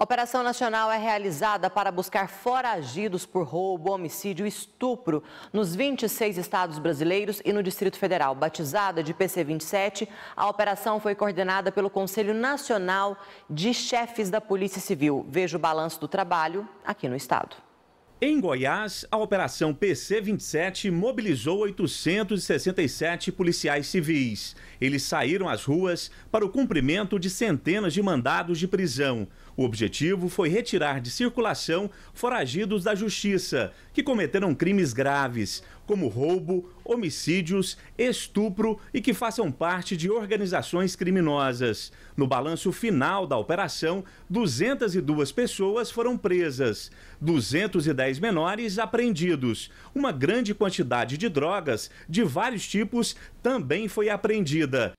Operação Nacional é realizada para buscar foragidos por roubo, homicídio e estupro nos 26 estados brasileiros e no Distrito Federal. Batizada de PC-27, a operação foi coordenada pelo Conselho Nacional de Chefes da Polícia Civil. Veja o balanço do trabalho aqui no estado. Em Goiás, a Operação PC-27 mobilizou 867 policiais civis. Eles saíram às ruas para o cumprimento de centenas de mandados de prisão. O objetivo foi retirar de circulação foragidos da justiça que cometeram crimes graves, como roubo, homicídios, estupro e que façam parte de organizações criminosas. No balanço final da operação, 202 pessoas foram presas, 210 10 menores apreendidos. Uma grande quantidade de drogas de vários tipos também foi apreendida.